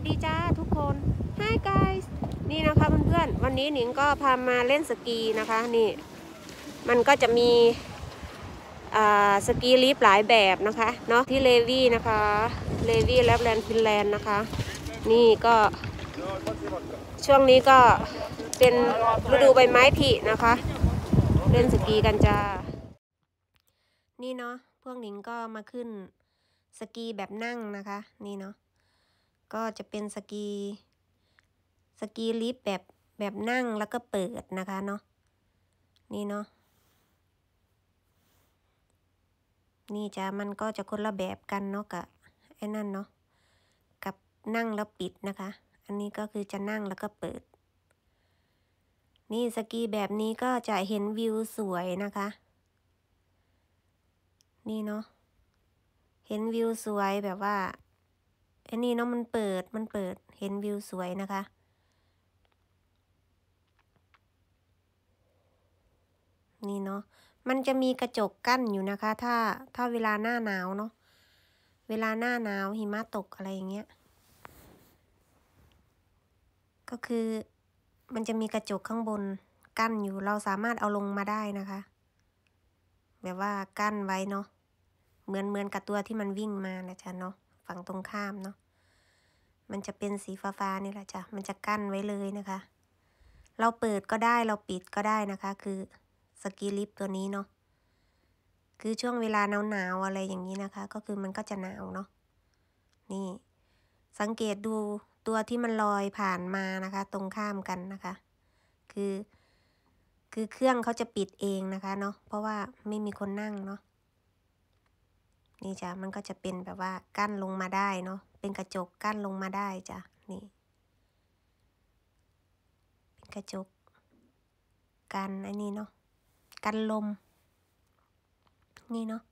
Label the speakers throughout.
Speaker 1: สดีจ้าทุกคน Hi guys นี่นะคะเพื่อนๆ วันนี้หนิงก็พามาเล่นสกีนะคะ นี่ มันก็จะมี สกีลิฟหลายแบบนะคะ เนาะที่เลวี่นะคะ เลวี่แลบแลนด์ฟินแลนด์นะคะ นี่ก็ ช่วงนี้ก็เป็นฤดูใบไม้ผลินะคะ เล่นสกีกันจ้า นี่เนาะพวกหนิงก็มาขึ้นสกีแบบนั่งนะคะ นี่เนาะก็จะเป็นสกีสกีลิฟต์แบบแบบนั่งแล้วก็เปิดนะคะเนาะนี่เนาะนี่จ้ามันก็จะคนละแบบกัน เนาะกับไอ้นั่นเนาะกับนั่งแล้วปิดนะคะ อันนี้ก็คือจะนั่งแล้วก็เปิด นี่สกีแบบนี้ก็จะเห็นวิวสวยนะคะ นี่เนาะเห็นวิวสวยแบบว่าอันนี้เนาะมันเปิดมันเปิดเห็นวิวสวยนะคะ นี่เนาะมันจะมีกระจกกั้นอยู่นะคะ ถ้าถ้าเวลาหน้าหนาวเนาะเวลาหน้าหนาวหิมะตกอะไรอย่างเงี้ยก็คือมันจะมีกระจกข้างบนกั้นอยู่เราสามารถเอาลงมาได้นะคะ แบบว่ากั้นไว้เนาะเหมือนเหมือนกับตัวที่มันวิ่งมานะจ๊ะเนาะฝั่งตรงข้ามเนาะมันจะเป็นสีฟ้า ๆ นี่แหละจ้ะ มันจะกั้นไว้เลยนะคะ เราเปิดก็ได้ เราปิดก็ได้นะคะ คือสกีลิปตัวนี้เนาะ คือช่วงเวลาหนาว ๆ อะไรอย่างนี้นะคะ ก็คือมันก็จะหนาว เนาะ นี่ สังเกตดูตัวที่มันลอยผ่านมานะคะ ตรงข้ามกันนะคะ คือ คือเครื่องเขาจะปิดเองนะคะเนาะ เพราะว่าไม่มีคนนั่งเนาะนี่จ้ะ มันก็จะเป็นแบบว่ากั้นลงมาได้เนาะ เป็นกระจกกั้นลงมาได้จ้ะ นี่ เป็นกระจก กันอันนี้เนาะ กันลม นี่เนาะ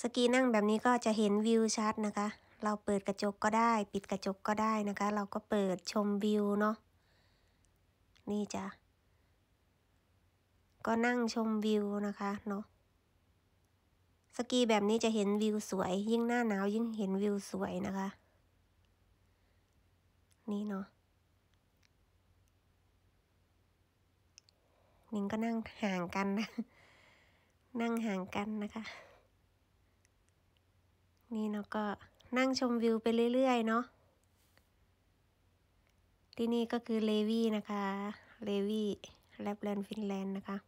Speaker 1: สกีนั่งแบบนี้ก็จะเห็นวิวชัดนะคะ เราเปิดกระจกก็ได้ ปิดกระจกก็ได้นะคะ เราก็เปิดชมวิวเนาะ นี่จ้ะ ก็นั่งชมวิวนะคะเนาะสกีแบบนี้จะเห็นวิวสวยยิ่งหน้าหนาวยิ่งเห็นวิวสวยนะคะนี่เนาะนิงก็นั่งห่างกันนะนั่งห่างกันนะคะนี่เนาะก็นั่งชมวิวไปเรื่อยๆเนาะที่นี่ก็คือเลวีนะคะเลวีแลบแลนด์ฟินแลนด์นะคะ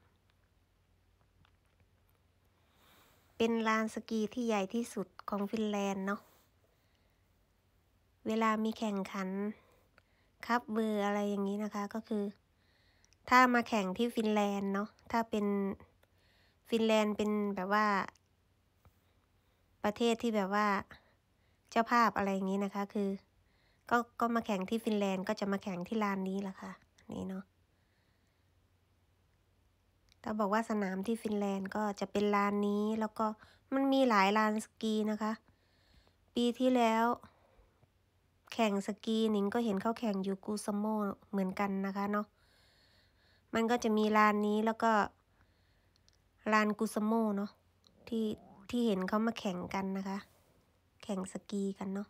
Speaker 1: เป็นลานสกีที่ใหญ่ที่สุดของฟินแลนด์เนาะ เวลามีแข่งขัน คับเบอร์อะไรอย่างนี้นะคะก็คือ ถ้ามาแข่งที่ฟินแลนด์เนาะ ถ้าเป็นฟินแลนด์เป็นแบบว่า ประเทศที่แบบว่าเจ้าภาพอะไรอย่างนี้นะคะ คือ ก็ ก็มาแข่งที่ฟินแลนด์ ก็จะมาแข่งที่ลาน นี้แหละคะ่ะ นี่เนาะขาบอกว่าสนามที่ฟินแลนด์ก็จะเป็นลานนี้แล้วก็มันมีหลายลานสกีนะคะ ปีที่แล้ว แข่งสกีนิงก็เห็นเขาแข่งอยู่กูซโมเหมือนกันนะคะเนาะมันก็จะมีลานนี้แล้วก็ลานกูซโมเนาะที่ ที่เห็นเขามาแข่งกันนะคะ แข่งสกีกันเนาะ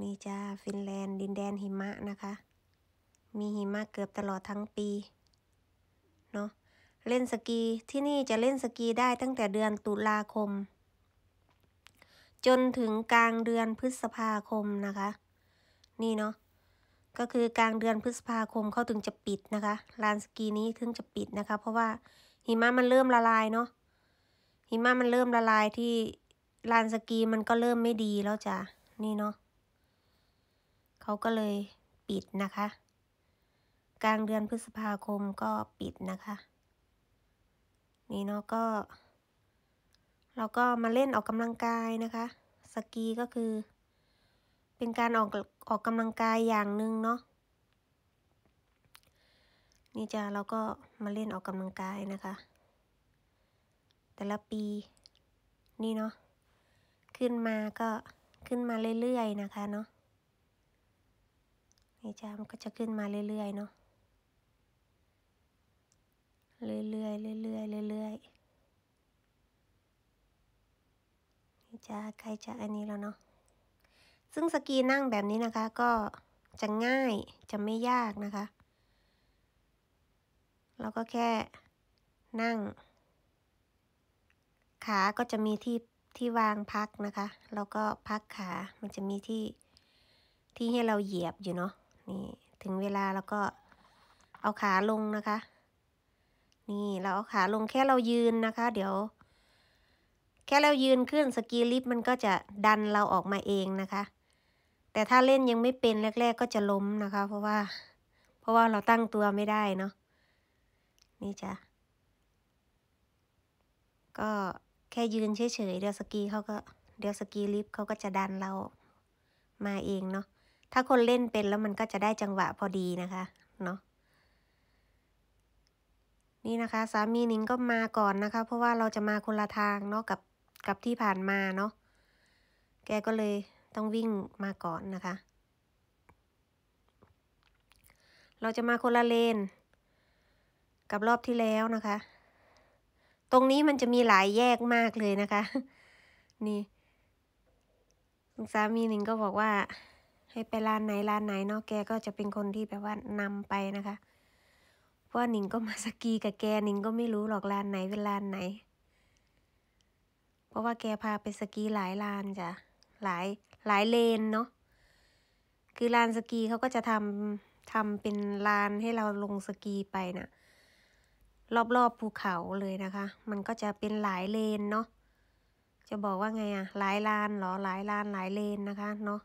Speaker 1: นี่จ้าฟินแลนด์ดินแดนหิมะนะคะมีหิมะเกือบตลอดทั้งปี เนาะ เล่นสกีที่นี่จะเล่นสกีได้ตั้งแต่เดือนตุลาคม จนถึงกลางเดือนพฤษภาคมนะคะ นี่เนาะ ก็คือกลางเดือนพฤษภาคมเขาถึงจะปิดนะคะ ลานสกีนี้ถึงจะปิดนะคะ เพราะว่าหิมะมันเริ่มละลายเนาะ หิมะมันเริ่มละลายที่ลานสกีมันก็เริ่มไม่ดีแล้วจ้ะ นี่เนาะเขาก็เลยปิดนะคะกลางเดือนพฤษภาคมก็ปิดนะคะ นี่เนาะก็เราก็มาเล่นออกกำลังกายนะคะ สกีก็คือ เป็นการออกออกกำลังกายอย่างหนึ่งเนาะ นี่จ้าเราก็มาเล่นออกกำลังกายนะคะ แต่ละปี นี่เนาะขึ้นมาก็ขึ้นมาเรื่อย ๆนะคะเนาะนี่จ้ามันก็จะขึ้นมาเรื่อยๆเนาะเรื่อยเรื่อยเรื่อยเรื่อยเรื่อยนจะใครจะอันนี้แล้วเนาะ ซึ่งสกีนั่งแบบนี้นะคะ ก็จะง่ายจะไม่ยากนะคะ แล้วก็แค่นั่ง ขาก็จะมีที่ที่วางพักนะคะ แล้วก็พักขา มันจะมีที่ที่ให้เราเหยียบอยู่เนาะ นี่ถึงเวลาเราก็เอาขาลงนะคะนี่ เราเอาขาลงแค่เรายืนนะคะ เดี๋ยว แค่เรายืนขึ้นสกีลิฟมันก็จะดันเราออกมาเองนะคะ แต่ถ้าเล่นยังไม่เป็นแรก ๆก็จะล้มนะคะ เพราะว่าเพราะว่าเราตั้งตัวไม่ได้เนาะนี่จ้ะก็แค่ยืนเฉยๆเดี๋ยวสกีเขาก็เดี๋ยวสกีลิฟเขาก็จะดันเรามาเองเนาะถ้าคนเล่นเป็นแล้วมันก็จะได้จังหวะพอดีนะคะเนาะนี่นะคะสามีนิงก็มาก่อนนะคะ เพราะว่าเราจะมาคนละทางเนาะกับกับที่ผ่านมาเนาะแกก็เลยต้องวิ่งมาก่อนนะคะ เราจะมาคนละเลน กับรอบที่แล้วนะคะ ตรงนี้มันจะมีหลายแยกมากเลยนะคะนี่สามีหนิงก็บอกว่า ให้ไปร้านไหนร้านไหนเนาะแกก็จะเป็นคนที่แบบว่านำไปนะคะวพราะนิงก็มาสกีกับแกนิงก็ไม่รู้หรอกลานไหนเป็นลานไหน เพราะว่าแกพาไปสกีหลายลานจ้ะหลายหลายเลนเนาะคือลานสกีเขาก็จะทำทำเป็นลานให้เราลงสกีไปนะ่ะรอบๆภูเขาเลยนะคะ มันก็จะเป็นหลายเลนเนาะจะบอกว่าไงอะหลายลานหรอหลายลานหลายเลนนะคะเนาะ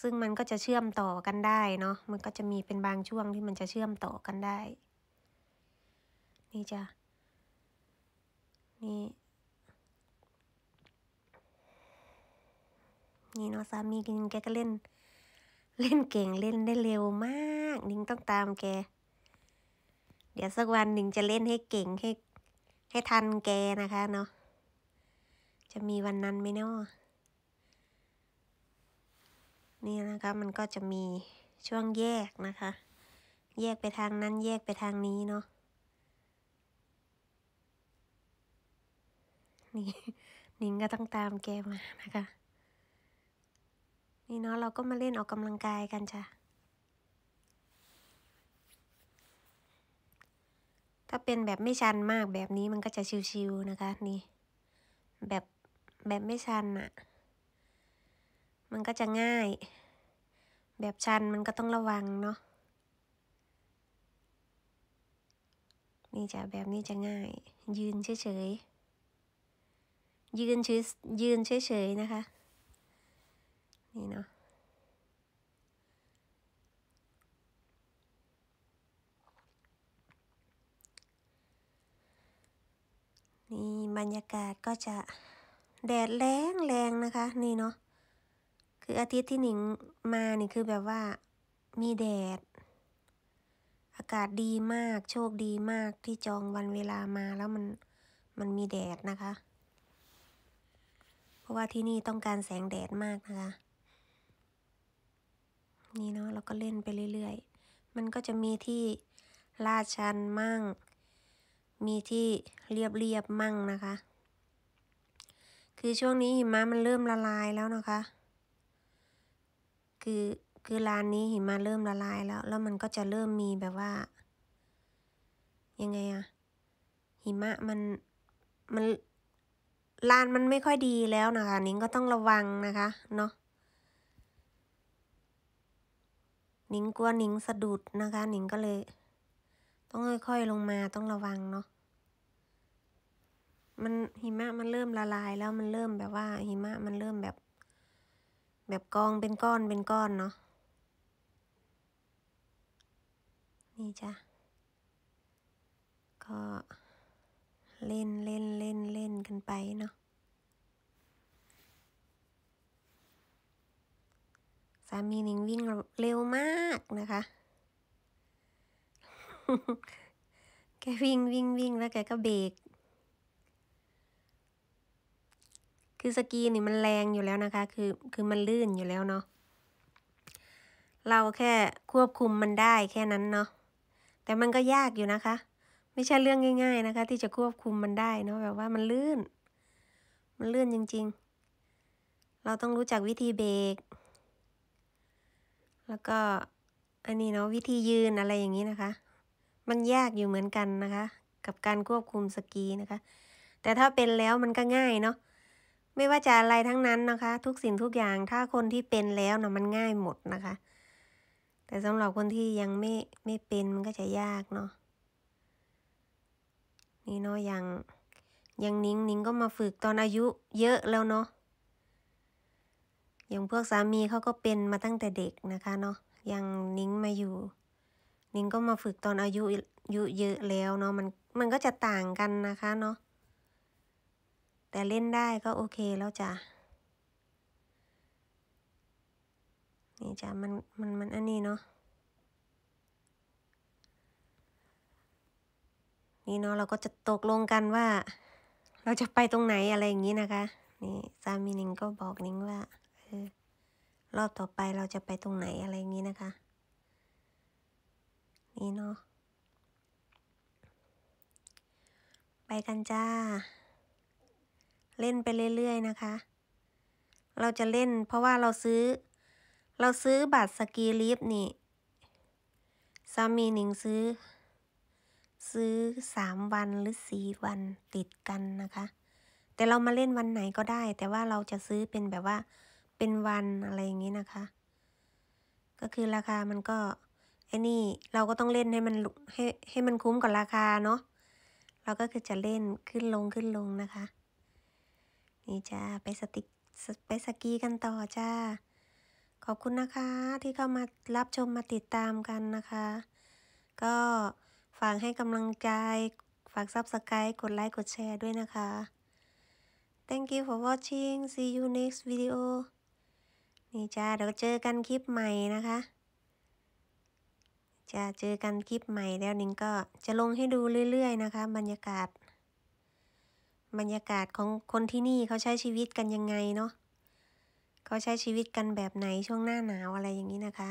Speaker 1: ซึ่งมันก็จะเชื่อมต่อกันได้เนาะ มันก็จะมีเป็นบางช่วงที่มันจะเชื่อมต่อกันได้ นี่ จ้ะ นี่ นี่เนาะสามีกินแกก็เล่น เล่นเก่งเล่นได้เร็วมากนิงต้องตามแก เดี๋ยวสักวันนิงจะเล่นให้เก่งให้ ให้ทันแกนะคะเนาะ จะมีวันนั้นไหมเนาะนี่นะคะมันก็จะมีช่วงแยกนะคะ แยกไปทางนั้นแยกไปทางนี้เนาะนี่นิงก็ต้องตามแกมานะคะนี่เนาะเราก็มาเล่นออกกำลังกายกันจ้ะถ้าเป็นแบบไม่ชันมากแบบนี้มันก็จะชิวๆนะคะนี่แบบแบบไม่ชันอะ่ะมันก็จะง่าย แบบชันมันก็ต้องระวังเนาะ นี่จะแบบนี้จะง่าย ยืนเฉยๆ ยืนเฉยยืนเฉยๆนะคะ นี่เนาะ นี่บรรยากาศก็จะแดดแรงแรงนะคะ นี่เนาะคืออาทิตย์ที่หนิงมานี่คือแบบว่ามีแดด อากาศดีมาก โชคดีมากที่จองวันเวลามาแล้วมันมันมีแดดนะคะ เพราะว่าที่นี่ต้องการแสงแดดมากนะคะนี่เนาะเราก็เล่นไปเรื่อย ๆ มันก็จะมีที่ลาดชันมั่ง มีที่เรียบเรียบมั่งนะคะ คือช่วงนี้หิมะมันเริ่มละลายแล้วนะคะคือคือลานนี้หิมะเริ่มละลาย แล้วแล้วมันก็จะเริ่มมีแบบว่า ยังไงอะหิมะมันมันลานมันไม่ค่อยดีแล้วนะคะนิ้งก็ต้องระวังนะคะเนาะนิ้งกลัวนิ้งสะดุดนะคะนิ้งก็เลยต้องค่อยๆลงมาต้องระวังเนาะมันหิมะมันเริ่มละลาย แล้วมันเริ่มแบบว่าหิมะมันเริ่มแบบแบบกองเป็นก้อนเป็นก้อนเนาะนี่จ้ะ ก็เล่นเล่นเล่นเล่นกันไปเนาะสามีนิงวิ่งเร็วมากนะคะ แกวิ่งวิ่งวิ่งแล้วแกก็เบรกคือสกีนี่มันแรงอยู่แล้วนะคะ คือ คือมันลื่นอยู่แล้วเนาะ เราแค่ควบคุมมันได้แค่นั้นเนาะ แต่มันก็ยากอยู่นะคะ ไม่ใช่เรื่องง่าย ๆ นะคะ ที่จะควบคุมมันได้เนาะ แบบว่ามันลื่น มันลื่นจริง ๆ เราต้องรู้จักวิธีเบรก แล้วก็ อันนี้เนาะวิธียืนอะไรอย่างนี้นะคะ มันยากอยู่เหมือนกันนะคะ กับการควบคุมสกีนะคะ แต่ถ้าเป็นแล้วมันก็ง่ายเนาะไม่ว่าจะอะไรทั้งนั้นนะคะทุกสิ่งทุกอย่างถ้าคนที่เป็นแล้วนะมันง่ายหมดนะคะ แต่สำหรับคนที่ยังไม่ไม่เป็นมันก็จะยากเนาะนี่เนาะยังยังนิ้งนิ้งก็มาฝึกตอนอายุเยอะแล้วเนาะอย่างพวกสามีเขาก็เป็นมาตั้งแต่เด็กนะคะเนาะยังนิ้งมาอยู่ นิ้งก็มาฝึกตอนอายุอายุเยอะแล้วเนาะมันมันก็จะต่างกันนะคะเนาะแต่เล่นได้ก็โอเคแล้วจ้ะนี่จ้ะมัน มันมันอันนี้เนาะนี่เนาะเราก็จะตกลงกันว่า เราจะไปตรงไหนอะไรอย่างนี้นะคะ นี่ซามีนิงก็บอกนิงว่าเออรอบต่อไปเราจะไปตรงไหนอะไรอย่างนี้นะคะ นี่เนาะไปกันจ้าเล่นไปเรื่อยๆนะคะ เราจะเล่นเพราะว่าเราซื้อ เราซื้อบัตรสกีลิฟต์นี่สามีหนิงซื้อ ซื้อสามวันหรือสี่วัน ติดกันนะคะ แต่เรามาเล่นวันไหนก็ได้ แต่ว่าเราจะซื้อเป็นแบบว่า เป็นวันอะไรอย่างนี้นะคะ ก็คือราคา มันก็ ไอ้นี่ เราก็ต้องเล่นให้มันให้ให้มันคุ้มกับราคาเนาะ เราก็คือจะเล่นขึ้นลงขึ้นลงนะคะนี่จ้าไปสติไปสกีกันต่อจ้าขอบคุณนะคะที่เข้ามารับชมมาติดตามกันนะคะ ก็ ฝากให้กำลังใจฝากซับสไครต์กดไลค์ กดแชร์ด้วยนะคะ Thank you for watching see you next video นี่จ้าเดี๋ยวเจอกันคลิปใหม่นะคะ จะเจอกันคลิปใหม่แล้วนิงก็จะลงให้ดูเรื่อยๆนะคะบรรยากาศบรรยากาศของคนที่นี่เขาใช้ชีวิตกันยังไงเนาะ เขาใช้ชีวิตกันแบบไหนช่วงหน้าหนาวอะไรอย่างนี้นะคะ